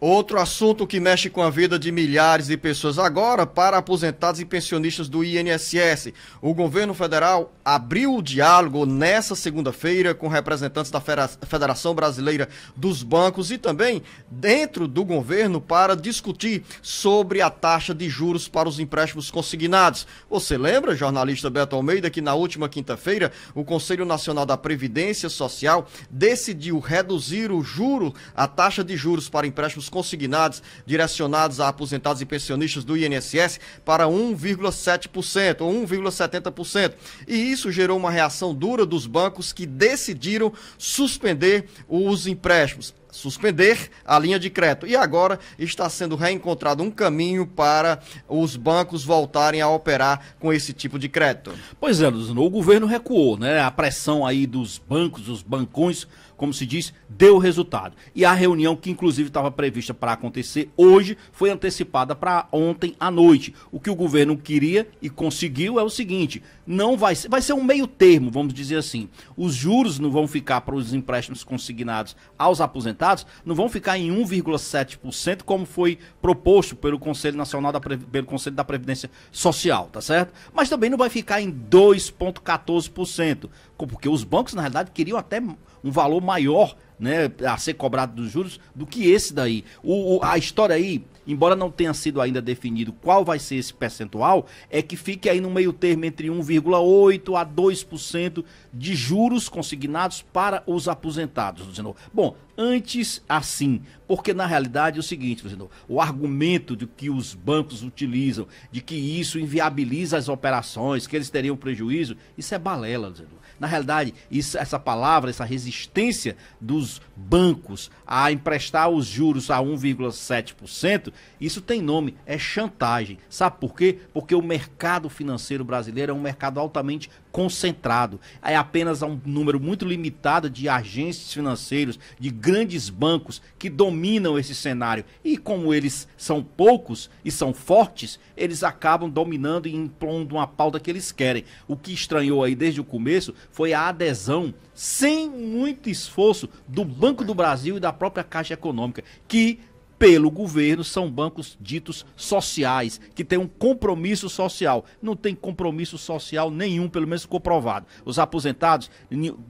Outro assunto que mexe com a vida de milhares de pessoas agora para aposentados e pensionistas do INSS. O governo federal abriu o diálogo nesta segunda-feira com representantes da Federação Brasileira dos Bancos e também dentro do governo para discutir sobre a taxa de juros para os empréstimos consignados. Você lembra, jornalista Beto Almeida, que na última quinta-feira o Conselho Nacional da Previdência Social decidiu reduzir o juro, a taxa de juros para empréstimos recursos consignados direcionados a aposentados e pensionistas do INSS para 1,7% ou 1,70%. E isso gerou uma reação dura dos bancos que decidiram suspender os empréstimos suspender a linha de crédito. E agora está sendo reencontrado um caminho para os bancos voltarem a operar com esse tipo de crédito. Pois é, Luzano, o governo recuou, né? A pressão aí dos bancos, dos bancões, como se diz, deu resultado. E a reunião que inclusive estava prevista para acontecer hoje foi antecipada para ontem à noite. O que o governo queria e conseguiu é o seguinte: não vai ser, vai ser um meio termo, vamos dizer assim. Os juros não vão ficar para os empréstimos consignados aos aposentados não vão ficar em 1,7% como foi proposto pelo Conselho Nacional da pelo Conselho da Previdência Social, tá certo? Mas também não vai ficar em 2,14%, porque os bancos na realidade queriam até um valor maior né, a ser cobrado dos juros do que esse daí. O, o, a história aí, embora não tenha sido ainda definido qual vai ser esse percentual, é que fique aí no meio termo entre 1,8% a 2% de juros consignados para os aposentados, Bom, antes assim, porque na realidade é o seguinte, o argumento de que os bancos utilizam, de que isso inviabiliza as operações, que eles teriam prejuízo, isso é balela, Luzinor. Na realidade, isso, essa palavra, essa resistência dos bancos a emprestar os juros a 1,7%, isso tem nome, é chantagem. Sabe por quê? Porque o mercado financeiro brasileiro é um mercado altamente concentrado. É apenas um número muito limitado de agentes financeiros, de grandes bancos que dominam esse cenário. E como eles são poucos e são fortes, eles acabam dominando e impondo uma pauta que eles querem. O que estranhou aí desde o começo foi a adesão sem muito esforço do Banco do Brasil e da própria Caixa Econômica, que pelo governo são bancos ditos sociais, que têm um compromisso social. Não tem compromisso social nenhum, pelo menos comprovado Os aposentados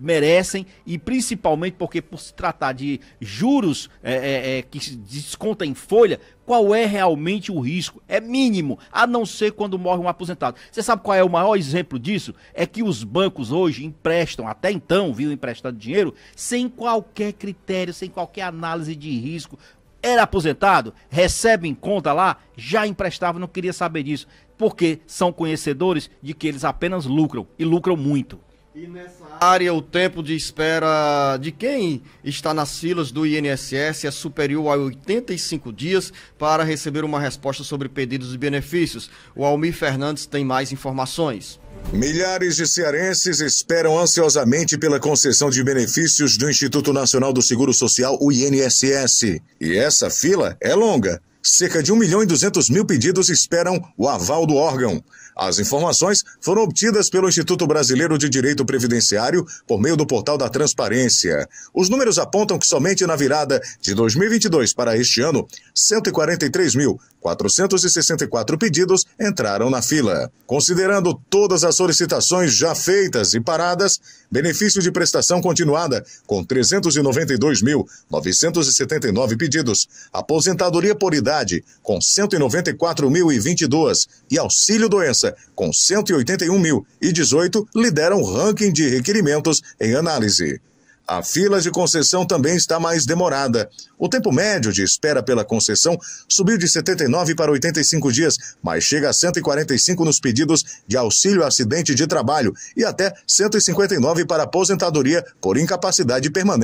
merecem, e principalmente porque, por se tratar de juros é, é, é, que se desconta em folha, qual é realmente o risco? É mínimo, a não ser quando morre um aposentado. Você sabe qual é o maior exemplo disso? É que os bancos hoje emprestam, até então, viu, emprestando dinheiro, sem qualquer critério, sem qualquer análise de risco era aposentado, recebe em conta lá, já emprestava, não queria saber disso, porque são conhecedores de que eles apenas lucram e lucram muito. E nessa área, o tempo de espera de quem está nas filas do INSS é superior a 85 dias para receber uma resposta sobre pedidos de benefícios. O Almir Fernandes tem mais informações. Milhares de cearenses esperam ansiosamente pela concessão de benefícios do Instituto Nacional do Seguro Social, o INSS. E essa fila é longa. Cerca de 1 milhão e 200 mil pedidos esperam o aval do órgão. As informações foram obtidas pelo Instituto Brasileiro de Direito Previdenciário por meio do portal da Transparência. Os números apontam que somente na virada de 2022 para este ano, 143.464 pedidos entraram na fila. Considerando todas todas as solicitações já feitas e paradas, benefício de prestação continuada com 392.979 pedidos, aposentadoria por idade com 194.022 e auxílio doença com 181.018 lideram o ranking de requerimentos em análise. A fila de concessão também está mais demorada. O tempo médio de espera pela concessão subiu de 79 para 85 dias, mas chega a 145 nos pedidos de auxílio acidente de trabalho e até 159 para aposentadoria por incapacidade permanente,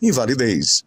e invalidez.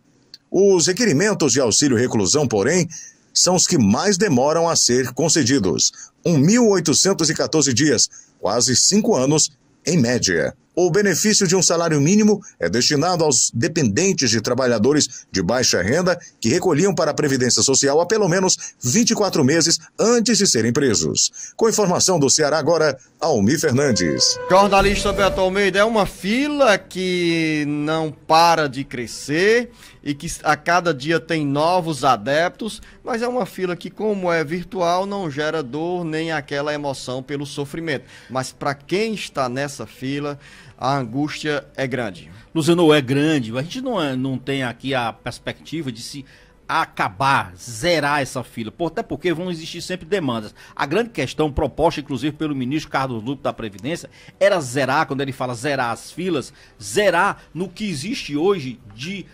Os requerimentos de auxílio reclusão, porém, são os que mais demoram a ser concedidos, 1.814 dias, quase cinco anos em média. O benefício de um salário mínimo é destinado aos dependentes de trabalhadores de baixa renda que recolhiam para a Previdência Social há pelo menos 24 meses antes de serem presos. Com informação do Ceará agora, Almi Fernandes. Jornalista Beto Almeida, é uma fila que não para de crescer e que a cada dia tem novos adeptos, mas é uma fila que, como é virtual, não gera dor nem aquela emoção pelo sofrimento. Mas para quem está nessa fila, a angústia é grande. Luciano, é grande. A gente não, é, não tem aqui a perspectiva de se acabar, zerar essa fila, até porque vão existir sempre demandas. A grande questão proposta, inclusive, pelo ministro Carlos Lupo da Previdência, era zerar, quando ele fala zerar as filas, zerar no que existe hoje de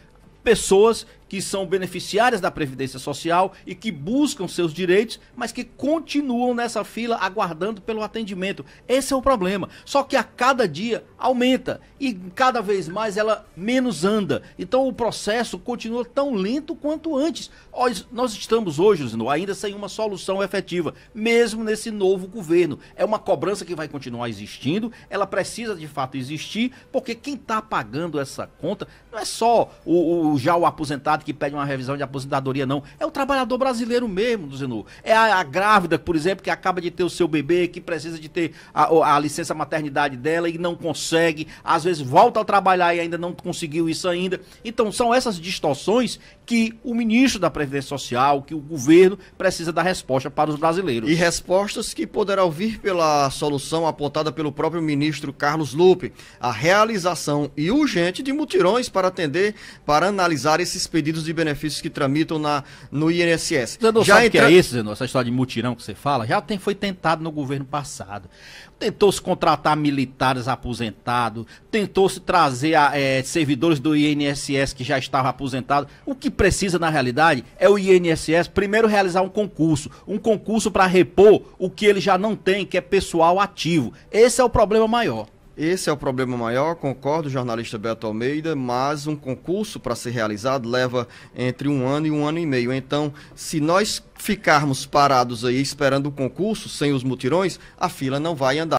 pessoas que são beneficiárias da Previdência Social e que buscam seus direitos, mas que continuam nessa fila aguardando pelo atendimento. Esse é o problema. Só que a cada dia aumenta e cada vez mais ela menos anda. Então o processo continua tão lento quanto antes. Nós estamos hoje, Zino, ainda sem uma solução efetiva, mesmo nesse novo governo. É uma cobrança que vai continuar existindo, ela precisa de fato existir, porque quem está pagando essa conta não é só o, o já o aposentado que pede uma revisão de aposentadoria, não. É o trabalhador brasileiro mesmo, Duzenu. É a, a, grávida, por exemplo, que acaba de ter o seu bebê, que precisa de ter a, a licença maternidade dela e não consegue. Às vezes volta a trabalhar e ainda não conseguiu isso ainda. Então, são essas distorções que o ministro da Previdência Social, que o governo, precisa dar resposta para os brasileiros. E respostas que poderão vir pela solução apontada pelo próprio ministro Carlos Lupe. A realização e urgente de mutirões para atender, para analisar esses pedidos pedidos de benefícios que tramitam na, no INSS. já sabe entra... que é isso, Zenô? Essa história de mutirão que você fala, já tem, foi tentado no governo passado. Tentou-se contratar militares aposentados, tentou-se trazer ah, é, servidores do INSS que já estavam aposentados. O que precisa, na realidade, é o INSS primeiro realizar um concurso, um concurso para repor o que ele já não tem, que é pessoal ativo. Esse é o problema maior. Esse é o problema maior, concordo, jornalista Beto Almeida, mas um concurso para ser realizado leva entre um ano e um ano e meio. Então, se nós ficarmos parados aí esperando o concurso, sem os mutirões, a fila não vai andar.